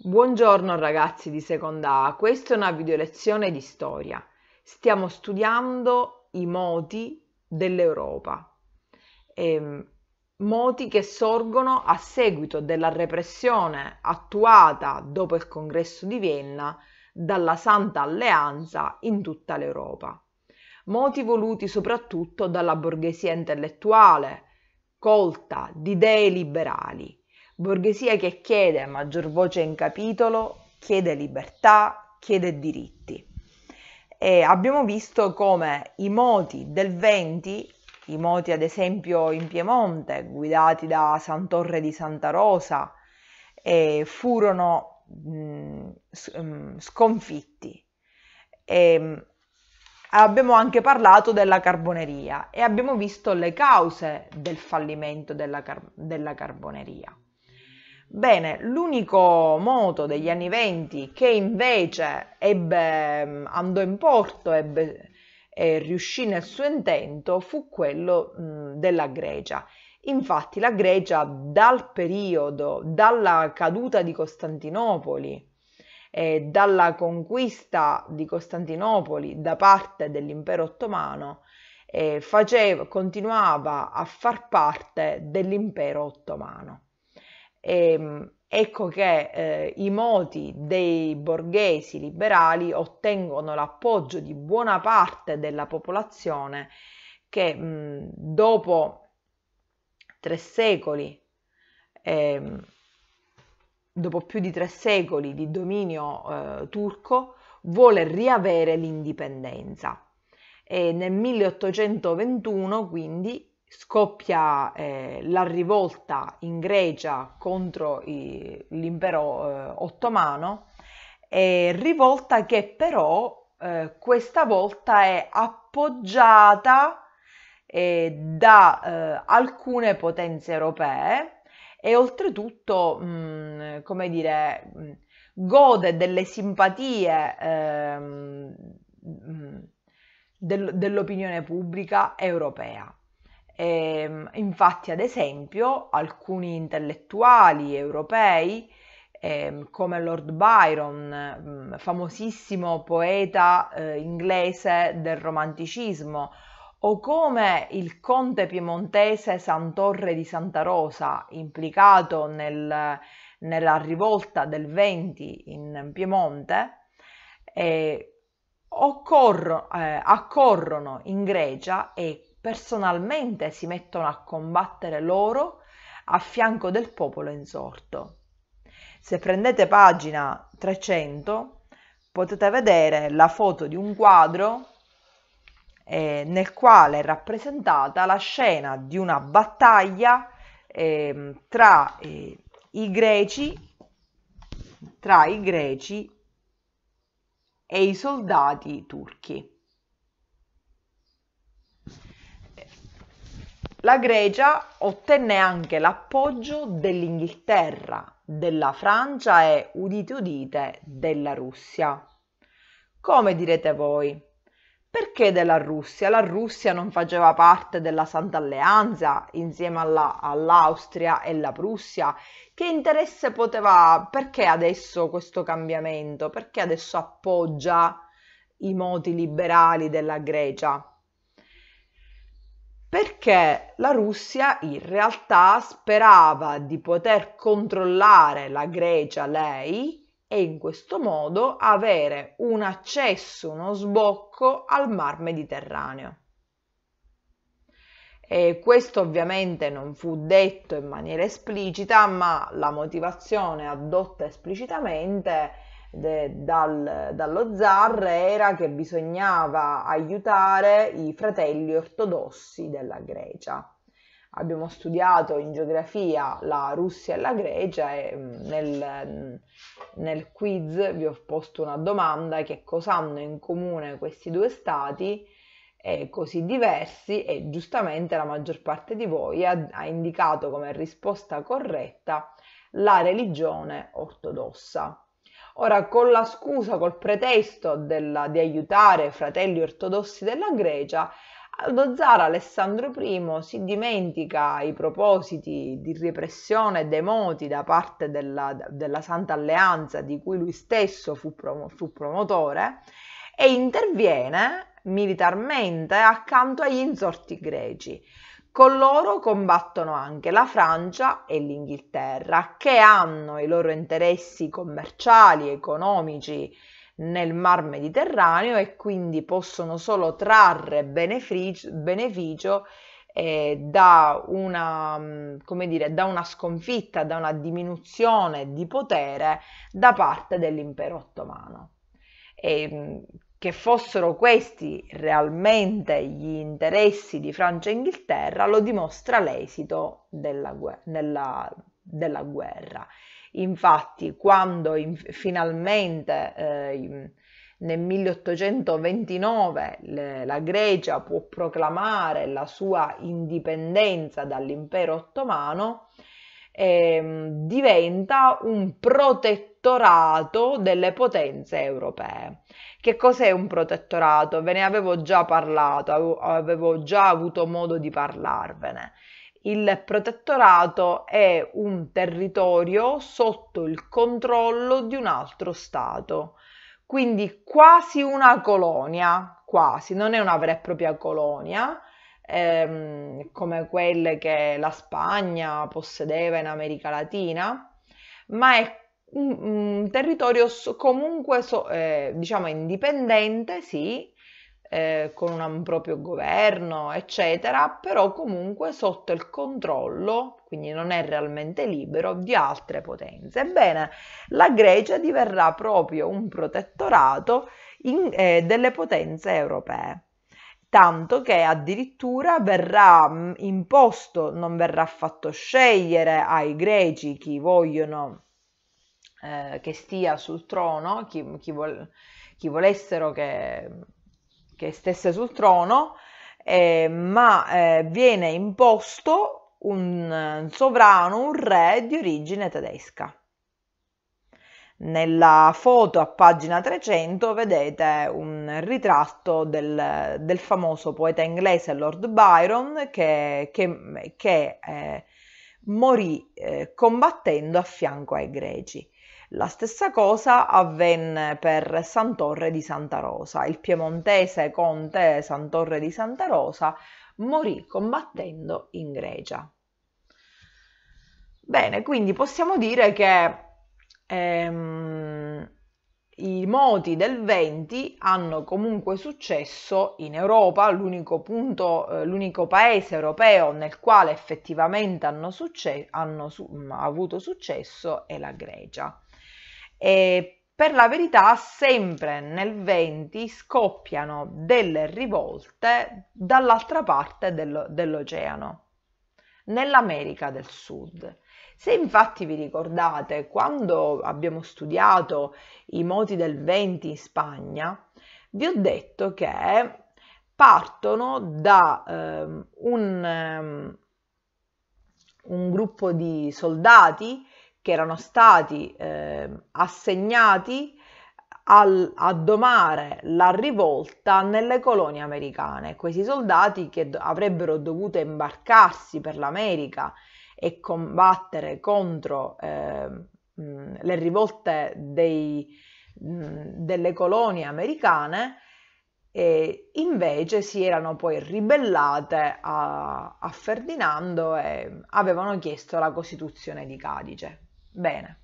Buongiorno ragazzi di seconda A, questa è una video lezione di storia. Stiamo studiando i moti dell'Europa, ehm, moti che sorgono a seguito della repressione attuata dopo il congresso di Vienna dalla Santa Alleanza in tutta l'Europa. Moti voluti soprattutto dalla borghesia intellettuale, colta di idee liberali Borghesia che chiede a maggior voce in capitolo, chiede libertà, chiede diritti. E abbiamo visto come i moti del 20, i moti ad esempio in Piemonte, guidati da Santorre di Santa Rosa, eh, furono mh, sconfitti. E, abbiamo anche parlato della carboneria e abbiamo visto le cause del fallimento della, car- della carboneria. Bene, l'unico moto degli anni 20 che invece ebbe, mm, andò in porto ebbe, e riuscì nel suo intento fu quello mh, mm, della Grecia. Infatti la Grecia dal periodo, dalla caduta di Costantinopoli, e dalla conquista di Costantinopoli da parte dell'impero ottomano, eh, faceva, continuava a far parte dell'impero ottomano. E, ehm, ecco che eh, i moti dei borghesi liberali ottengono l'appoggio di buona parte della popolazione che mh, mm, dopo tre secoli, eh, dopo più di tre secoli di dominio eh, turco, vuole riavere l'indipendenza. E nel 1821 quindi scoppia eh, la rivolta in Grecia contro i, l'impero eh, ottomano, eh, rivolta che però eh, questa volta è appoggiata eh, da eh, alcune potenze europee e oltretutto, mh, mm, come dire, mm, gode delle simpatie mh, ehm, mm, dell'opinione pubblica europea. Eh, infatti, ad esempio, alcuni intellettuali europei, eh, come Lord Byron, mm, famosissimo poeta eh, inglese del romanticismo, o come il conte piemontese Santorre di Santa Rosa, implicato nel, nella rivolta del 20 in Piemonte, eh, occorro, eh, accorrono in Grecia e personalmente si mettono a combattere loro a fianco del popolo insorto. Se prendete pagina 300 potete vedere la foto di un quadro eh, nel quale è rappresentata la scena di una battaglia eh, tra, eh, i greci, tra i greci e i soldati turchi. La Grecia ottenne anche l'appoggio dell'Inghilterra, della Francia e, udite udite, della Russia. Come direte voi? Perché della Russia? La Russia non faceva parte della Santa Alleanza insieme alla, all'Austria e la Prussia? Che interesse poteva... Perché adesso questo cambiamento? Perché adesso appoggia i moti liberali della Grecia? perché la Russia in realtà sperava di poter controllare la Grecia lei e in questo modo avere un accesso, uno sbocco al Mar Mediterraneo. E questo ovviamente non fu detto in maniera esplicita, ma la motivazione adotta esplicitamente de, dal, dallo zar era che bisognava aiutare i fratelli ortodossi della Grecia. Abbiamo studiato in geografia la Russia e la Grecia e mm, nel, mm, nel quiz vi ho posto una domanda che cosa hanno in comune questi due stati eh, così diversi e giustamente la maggior parte di voi ha, ha indicato come risposta corretta la religione ortodossa. Ora, con la scusa, col pretesto della, di aiutare i fratelli ortodossi della Grecia, Aldo Zara Alessandro I si dimentica i propositi di repressione dei moti da parte della, della Santa Alleanza di cui lui stesso fu, promo, fu promotore e interviene militarmente accanto agli insorti greci con loro combattono anche la Francia e l'Inghilterra, che hanno i loro interessi commerciali, economici nel Mar Mediterraneo e quindi possono solo trarre beneficio, eh, da, una, mm, dire, da una sconfitta, da una diminuzione di potere da parte dell'impero ottomano. E mm, che fossero questi realmente gli interessi di Francia e Inghilterra lo dimostra l'esito della, della, della guerra. Infatti, quando in, finalmente eh, nel 1829 le, la Grecia può proclamare la sua indipendenza dall'impero ottomano, eh, diventa un protettorato delle potenze europee che cos'è un protettorato? Ve ne avevo già parlato, avevo già avuto modo di parlarvene. Il protettorato è un territorio sotto il controllo di un altro Stato, quindi quasi una colonia, quasi, non è una vera e propria colonia, ehm, come quelle che la Spagna possedeva in America Latina, ma è un, un territorio comunque so, eh, diciamo indipendente, sì, eh, con un, un proprio governo, eccetera, però comunque sotto il controllo, quindi non è realmente libero, di altre potenze. Ebbene, la Grecia diverrà proprio un protettorato in, eh, delle potenze europee tanto che addirittura verrà mm, imposto, non verrà fatto scegliere ai greci chi vogliono eh, che stia sul trono, chi, chi, vol- chi volessero che, che, stesse sul trono, eh, ma eh, viene imposto un, un sovrano, un re di origine tedesca. Nella foto a pagina 300 vedete un ritratto del, del famoso poeta inglese Lord Byron che, che, che eh, morì eh, combattendo a fianco ai greci. La stessa cosa avvenne per Santorre di Santa Rosa. Il piemontese conte Santorre di Santa Rosa morì combattendo in Grecia. Bene, quindi possiamo dire che ehm, i moti del 20 hanno comunque successo in Europa, l'unico, punto, eh, l'unico paese europeo nel quale effettivamente hanno, succe- hanno su- avuto successo è la Grecia. E per la verità, sempre nel 20 scoppiano delle rivolte dall'altra parte del, dell'oceano, nell'America del Sud. Se infatti vi ricordate, quando abbiamo studiato i moti del 20 in Spagna, vi ho detto che partono da eh, un, um, un, gruppo di soldati che erano stati eh, assegnati al, a domare la rivolta nelle colonie americane. Questi soldati che do- avrebbero dovuto imbarcarsi per l'America e combattere contro eh, le rivolte dei, delle colonie americane, e invece si erano poi ribellate a, a Ferdinando e avevano chiesto la Costituzione di Cadice. Bene,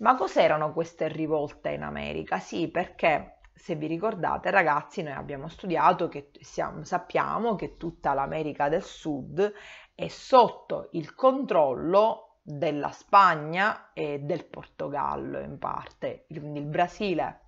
ma cos'erano queste rivolte in America? Sì, perché se vi ricordate ragazzi noi abbiamo studiato che siamo, sappiamo che tutta l'America del Sud è sotto il controllo della Spagna e del Portogallo in parte, quindi il Brasile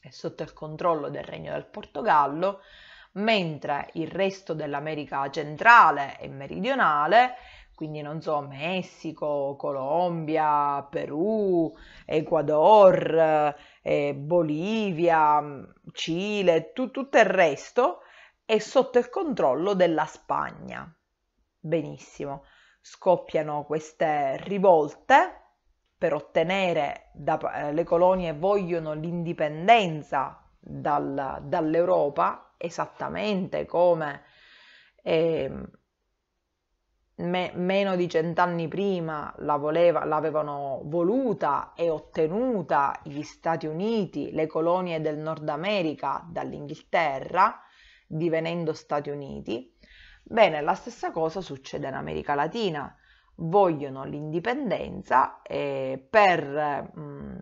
è sotto il controllo del Regno del Portogallo, mentre il resto dell'America centrale e meridionale quindi non so, Messico, Colombia, Perù, Ecuador, eh, Bolivia, mm, Cile, tu, tutto il resto è sotto il controllo della Spagna. Benissimo, scoppiano queste rivolte per ottenere da, eh, le colonie vogliono l'indipendenza dal, dall'Europa, esattamente come... Eh, me- meno di cent'anni prima la voleva, l'avevano voluta e ottenuta gli Stati Uniti, le colonie del Nord America dall'Inghilterra, divenendo Stati Uniti. Bene, la stessa cosa succede in America Latina. Vogliono l'indipendenza eh, per, mh, mm,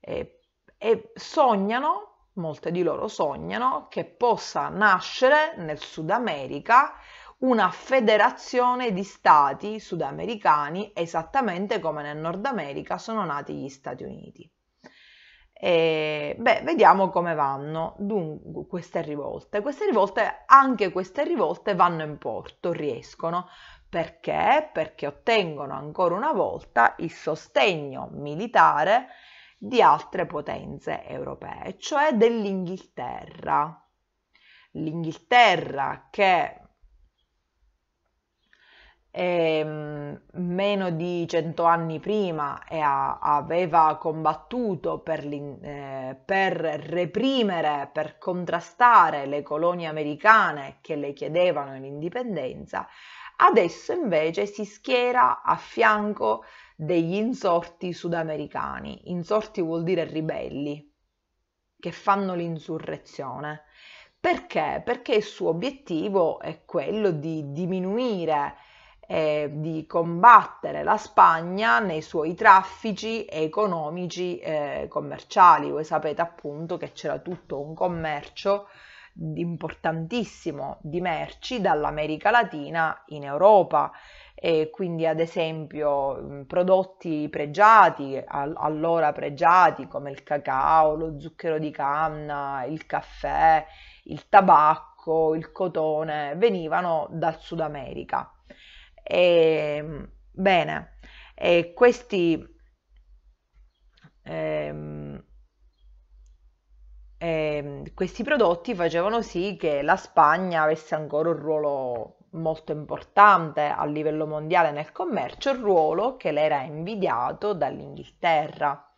eh, e sognano, molte di loro sognano, che possa nascere nel Sud America una federazione di stati sudamericani, esattamente come nel Nord America sono nati gli Stati Uniti. E, beh, vediamo come vanno Dunque, queste rivolte. Queste rivolte, anche queste rivolte vanno in porto, riescono. Perché? Perché ottengono ancora una volta il sostegno militare di altre potenze europee, cioè dell'Inghilterra. L'Inghilterra che e, ehm, meno di cento anni prima e a, aveva combattuto per, eh, per reprimere, per contrastare le colonie americane che le chiedevano l'indipendenza, adesso invece si schiera a fianco degli insorti sudamericani. Insorti vuol dire ribelli che fanno l'insurrezione. Perché? Perché il suo obiettivo è quello di diminuire eh, di combattere la Spagna nei suoi traffici economici e eh, commerciali. Voi sapete appunto che c'era tutto un commercio importantissimo di merci dall'America Latina in Europa e quindi ad esempio prodotti pregiati, allora pregiati come il cacao, lo zucchero di canna, il caffè, il tabacco, il cotone, venivano dal Sud America. E, ehm, bene, e questi ehm, ehm, questi prodotti facevano sì che la Spagna avesse ancora un ruolo molto importante a livello mondiale nel commercio, ruolo che le era invidiato dall'Inghilterra.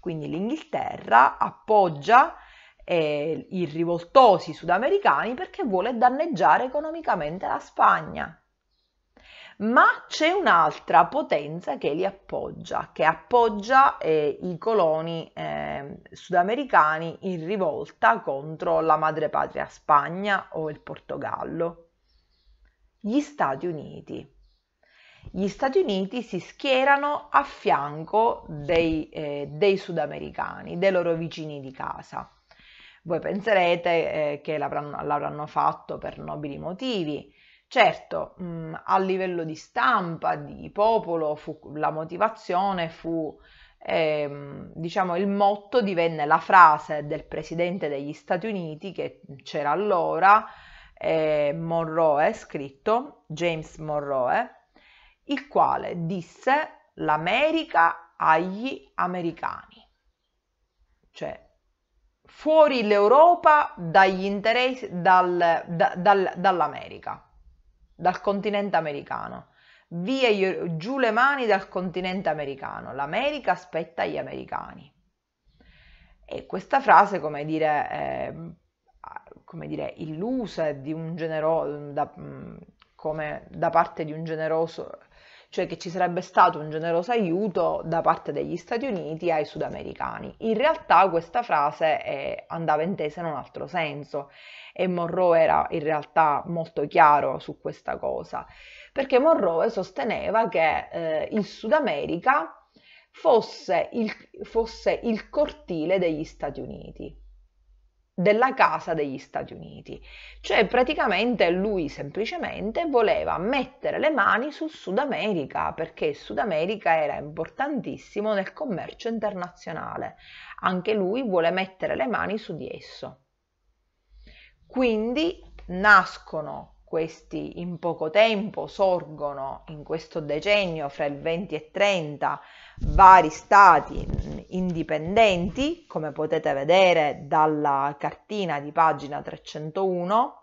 Quindi l'Inghilterra appoggia eh, i rivoltosi sudamericani perché vuole danneggiare economicamente la Spagna ma c'è un'altra potenza che li appoggia, che appoggia eh, i coloni eh, sudamericani in rivolta contro la madrepatria Spagna o il Portogallo, gli Stati Uniti. Gli Stati Uniti si schierano a fianco dei, eh, dei sudamericani, dei loro vicini di casa. Voi penserete eh, che l'avranno, l'avranno fatto per nobili motivi, Certo, mh, mm, a livello di stampa, di popolo, fu, la motivazione fu, ehm, diciamo, il motto divenne la frase del presidente degli Stati Uniti che c'era allora, eh, Monroe, scritto, James Monroe, il quale disse l'America agli americani. Cioè, fuori l'Europa dal, da, dal, dall'America dal continente americano. Via giù le mani dal continente americano. L'America aspetta gli americani. E questa frase, come dire, è, come dire illusa di un genero, da, mm, come da parte di un generoso cioè che ci sarebbe stato un generoso aiuto da parte degli Stati Uniti ai sudamericani. In realtà questa frase è, andava intesa in un altro senso e Monroe era in realtà molto chiaro su questa cosa, perché Monroe sosteneva che eh, il Sud America fosse il, fosse il cortile degli Stati Uniti della casa degli Stati Uniti. Cioè praticamente lui semplicemente voleva mettere le mani sul Sud America perché Sud America era importantissimo nel commercio internazionale. Anche lui vuole mettere le mani su di esso. Quindi nascono questi in poco tempo sorgono in questo decennio fra il 20 e 30 vari stati indipendenti, come potete vedere dalla cartina di pagina 301,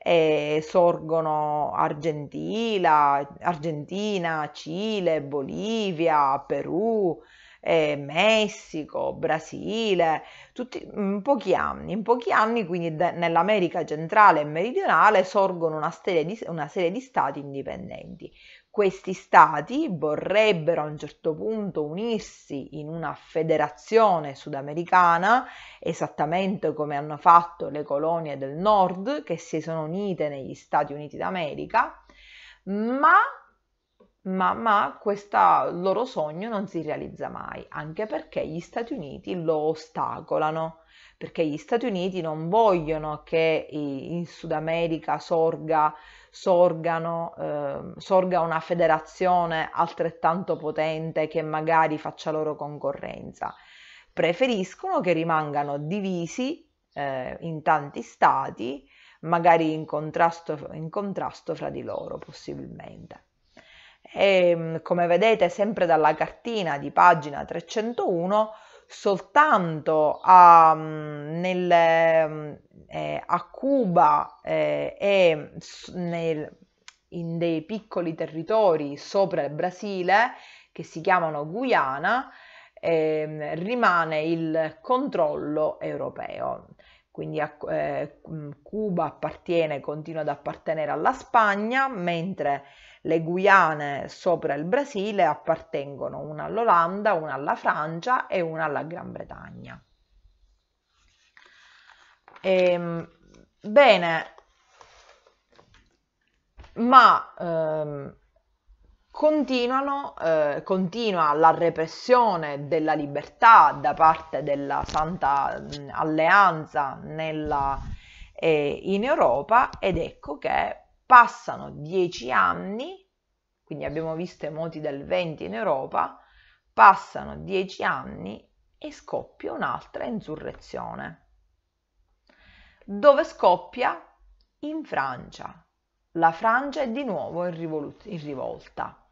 e sorgono Argentina, Argentina, Cile, Bolivia, Perù, eh, Messico, Brasile, tutti, in mm, pochi anni. In pochi anni, quindi de- nell'America centrale e meridionale, sorgono una serie, di, una serie di stati indipendenti. Questi stati vorrebbero a un certo punto unirsi in una federazione sudamericana, esattamente come hanno fatto le colonie del nord che si sono unite negli Stati Uniti d'America, ma ma, ma questo loro sogno non si realizza mai, anche perché gli Stati Uniti lo ostacolano, perché gli Stati Uniti non vogliono che in Sud America sorga, sorgano, eh, sorga una federazione altrettanto potente che magari faccia loro concorrenza. Preferiscono che rimangano divisi eh, in tanti stati, magari in contrasto, in contrasto fra di loro possibilmente e ehm, come vedete sempre dalla cartina di pagina 301 soltanto a, mm, nel, mm, eh, a Cuba eh, e nel, in dei piccoli territori sopra il Brasile che si chiamano Guyana eh, rimane il controllo europeo quindi a, eh, Cuba appartiene, continua ad appartenere alla Spagna, mentre le Guyane sopra il Brasile appartengono una all'Olanda, una alla Francia e una alla Gran Bretagna. Ehm, bene, ma ehm, eh, continua la repressione della libertà da parte della Santa mm, Alleanza nella, eh, in Europa ed ecco che passano dieci anni, quindi abbiamo visto i moti del 20 in Europa, passano dieci anni e scoppia un'altra insurrezione. Dove scoppia? In Francia. La Francia è di nuovo in, rivol- in rivolta.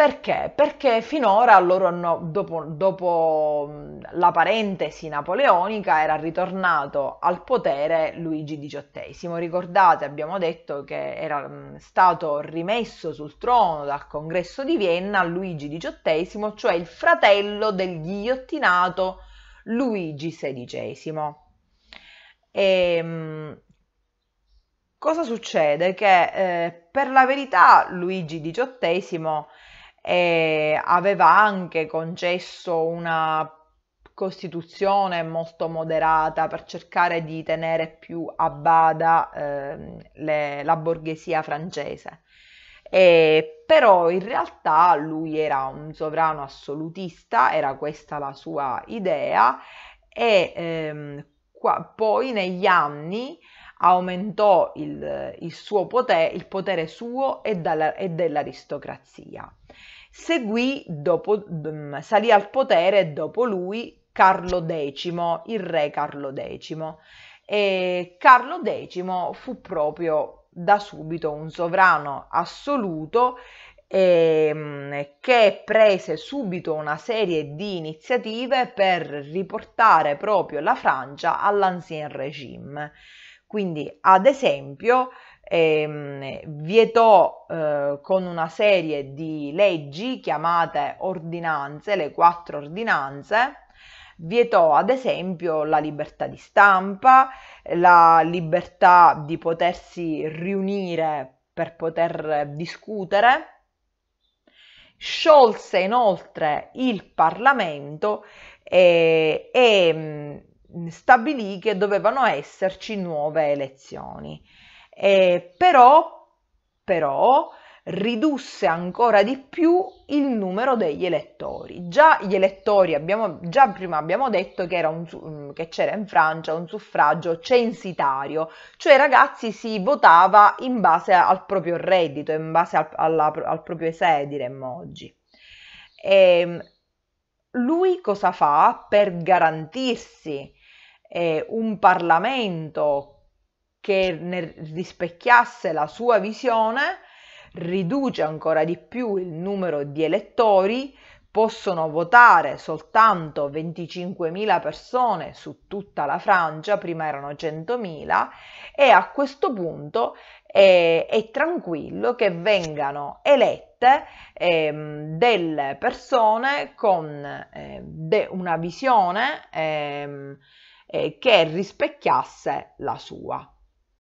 Perché? Perché finora loro hanno, dopo, dopo la parentesi napoleonica era ritornato al potere Luigi XVIII. Ricordate, abbiamo detto che era stato rimesso sul trono dal congresso di Vienna Luigi XVIII, cioè il fratello del ghigliottinato Luigi XVI. E, cosa succede? Che eh, per la verità Luigi XVIII e aveva anche concesso una costituzione molto moderata per cercare di tenere più a bada eh, le, la borghesia francese. E, però in realtà lui era un sovrano assolutista, era questa la sua idea e ehm, qua, poi negli anni aumentò il, il, potere, il potere, suo e, dalla, e dell'aristocrazia. Seguì dopo, mm, salì al potere dopo lui Carlo X, il re Carlo X. E Carlo X fu proprio da subito un sovrano assoluto eh, che prese subito una serie di iniziative per riportare proprio la Francia all'ancien regime. Quindi, ad esempio, ehm, vietò eh, con una serie di leggi chiamate ordinanze, le quattro ordinanze, vietò ad esempio la libertà di stampa, la libertà di potersi riunire per poter discutere, sciolse inoltre il Parlamento e, e mm, stabilì che dovevano esserci nuove elezioni eh, però, però ridusse ancora di più il numero degli elettori. Già gli elettori, abbiamo, già prima abbiamo detto che, un, mm, che c'era in Francia un suffragio censitario, cioè ragazzi si votava in base al proprio reddito, in base al, alla, al proprio esè, diremmo oggi. E ehm, lui cosa fa per garantirsi eh, un Parlamento che ne rispecchiasse la sua visione, riduce ancora di più il numero di elettori, possono votare soltanto 25.000 persone su tutta la Francia, prima erano 100.000, e a questo punto eh, è tranquillo che vengano elette eh, delle persone con eh, de una visione ehm, eh, che rispecchiasse la sua.